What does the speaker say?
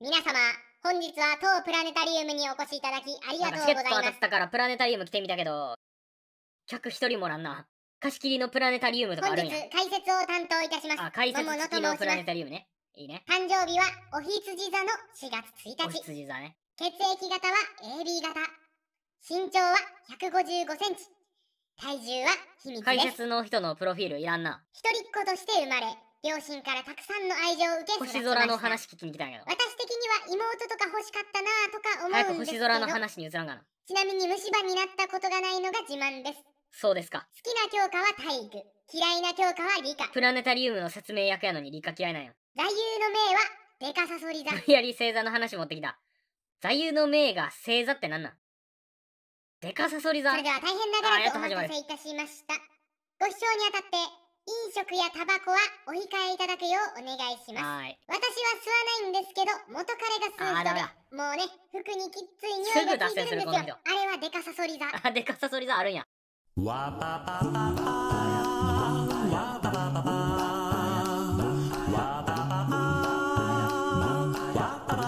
皆様、本日は当プラネタリウムにお越しいただきありがとうございます。チケット当たったからプラネタリウム来てみたけど、客一人もらんな。貸し切りのプラネタリウムとかあるんや本日解説を担当いたしますあ解説付きのプラネタリウムねいいね誕生日はおひつじ座の4月1日おひつじ座ね血液型は AB 型身長は155センチ体重は秘密です解説の人のプロフィールいらんな一人っ子として生まれ両親からたくさんの愛情を受け星空の話聞きに来たんやけど私妹とか欲しかったなとか思うんですけど早く星空の話に移らんがなちなみに虫歯になったことがないのが自慢ですそうですか好きな教科は体育嫌いな教科は理科プラネタリウムの説明役やのに理科嫌いなんや座右の銘はデカサソリ座無理 やり星座の話持ってきた座右の銘が星座ってなんなんデカサソリ座それでは大変長らくお待たせいたしましたご視聴にあたって飲食やタバコはお控えいただくようお願いします私はですけど、元彼がスーツで、もうね、服にきつい匂いがついてるんですよ。あれはデカサソリ座。あ、デカサソリ座あるんや。わぱぱぱわぱぱぱわぱぱぱわぱぱぱ